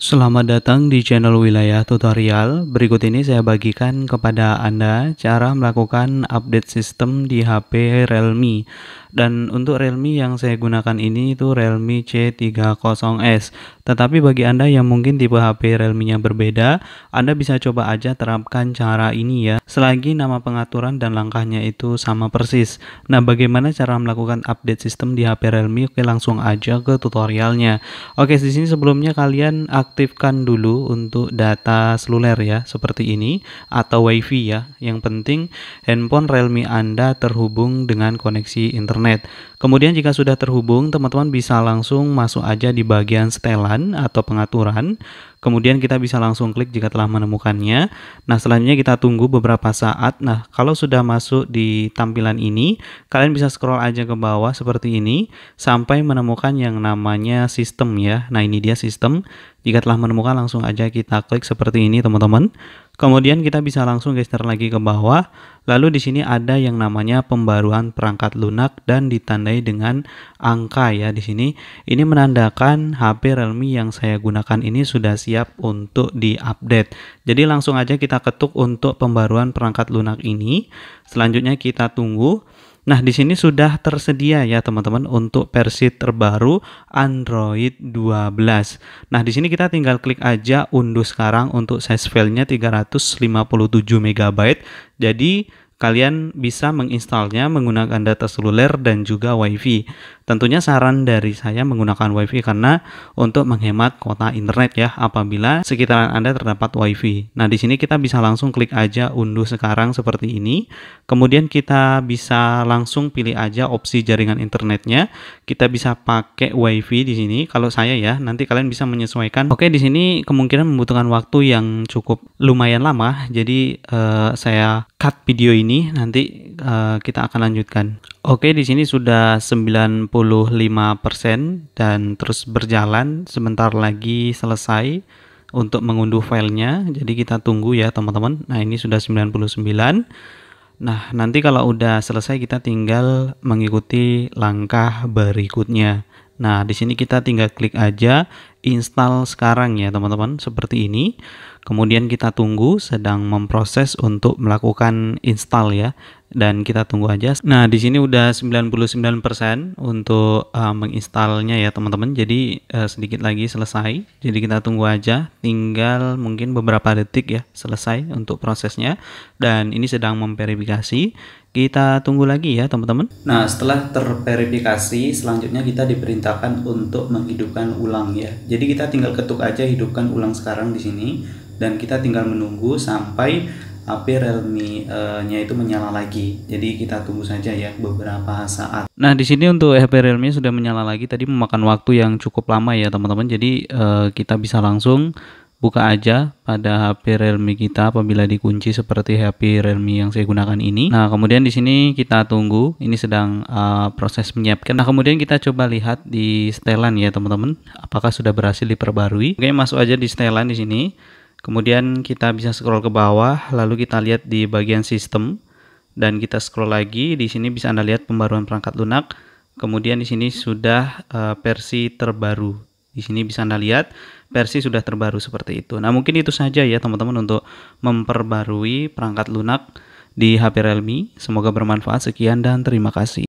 Selamat datang di channel wilayah tutorial. Berikut ini saya bagikan kepada Anda cara melakukan update sistem di HP Realme dan untuk Realme yang saya gunakan ini itu Realme C30S. Tetapi bagi Anda yang mungkin tipe HP Realme-nya berbeda, Anda bisa coba aja terapkan cara ini ya. Selagi nama pengaturan dan langkahnya itu sama persis. Nah, bagaimana cara melakukan update sistem di HP Realme? Oke, langsung aja ke tutorialnya. Oke, di sini sebelumnya kalian aktifkan dulu untuk data seluler ya, seperti ini atau WiFi ya. Yang penting handphone Realme Anda terhubung dengan koneksi internet internet. Kemudian jika sudah terhubung, teman-teman bisa langsung masuk aja di bagian setelan atau pengaturan. Kemudian kita bisa langsung klik jika telah menemukannya. Nah, selanjutnya kita tunggu beberapa saat. Nah, kalau sudah masuk di tampilan ini, kalian bisa scroll aja ke bawah seperti ini sampai menemukan yang namanya sistem ya. Nah, ini dia sistem. Jika telah menemukan langsung aja kita klik seperti ini, teman-teman. Kemudian kita bisa langsung geser lagi ke bawah. Lalu di sini ada yang namanya pembaruan perangkat lunak dan ditandai dengan angka ya di sini. Ini menandakan HP Realme yang saya gunakan ini sudah siap untuk diupdate. Jadi langsung aja kita ketuk untuk pembaruan perangkat lunak ini. Selanjutnya kita tunggu. Nah, di sini sudah tersedia ya teman-teman untuk versi terbaru Android 12. Nah, di sini kita tinggal klik aja unduh sekarang untuk size filenya 357 MB. Jadi Kalian bisa menginstalnya menggunakan data seluler dan juga WiFi. Tentunya saran dari saya menggunakan WiFi karena untuk menghemat kuota internet ya apabila sekitaran Anda terdapat WiFi. Nah, di sini kita bisa langsung klik aja unduh sekarang seperti ini. Kemudian kita bisa langsung pilih aja opsi jaringan internetnya. Kita bisa pakai WiFi di sini kalau saya ya. Nanti kalian bisa menyesuaikan. Oke, di sini kemungkinan membutuhkan waktu yang cukup lumayan lama. Jadi eh, saya cut video ini ini nanti uh, kita akan lanjutkan. Oke, di sini sudah 95% dan terus berjalan sebentar lagi selesai untuk mengunduh filenya. Jadi kita tunggu ya teman-teman. Nah, ini sudah 99. Nah, nanti kalau udah selesai kita tinggal mengikuti langkah berikutnya. Nah, di sini kita tinggal klik aja install sekarang ya teman-teman seperti ini. Kemudian kita tunggu sedang memproses untuk melakukan install ya dan kita tunggu aja. Nah, di sini udah 99% untuk uh, menginstalnya ya, teman-teman. Jadi uh, sedikit lagi selesai. Jadi kita tunggu aja tinggal mungkin beberapa detik ya selesai untuk prosesnya dan ini sedang memverifikasi. Kita tunggu lagi ya, teman-teman. Nah, setelah terverifikasi, selanjutnya kita diperintahkan untuk menghidupkan ulang ya. Jadi kita tinggal ketuk aja hidupkan ulang sekarang di sini dan kita tinggal menunggu sampai HP Realme-nya itu menyala lagi. Jadi kita tunggu saja ya beberapa saat. Nah, di sini untuk HP Realme sudah menyala lagi tadi memakan waktu yang cukup lama ya, teman-teman. Jadi eh, kita bisa langsung buka aja pada HP Realme kita apabila dikunci seperti HP Realme yang saya gunakan ini. Nah, kemudian di sini kita tunggu. Ini sedang uh, proses menyiapkan. Nah, kemudian kita coba lihat di setelan ya, teman-teman. Apakah sudah berhasil diperbarui? Oke, masuk aja di setelan di sini. Kemudian kita bisa scroll ke bawah, lalu kita lihat di bagian sistem dan kita scroll lagi. Di sini bisa Anda lihat pembaruan perangkat lunak. Kemudian di sini sudah eh, versi terbaru. Di sini bisa Anda lihat versi sudah terbaru seperti itu. Nah, mungkin itu saja ya teman-teman untuk memperbarui perangkat lunak di HP Realme. Semoga bermanfaat. Sekian dan terima kasih.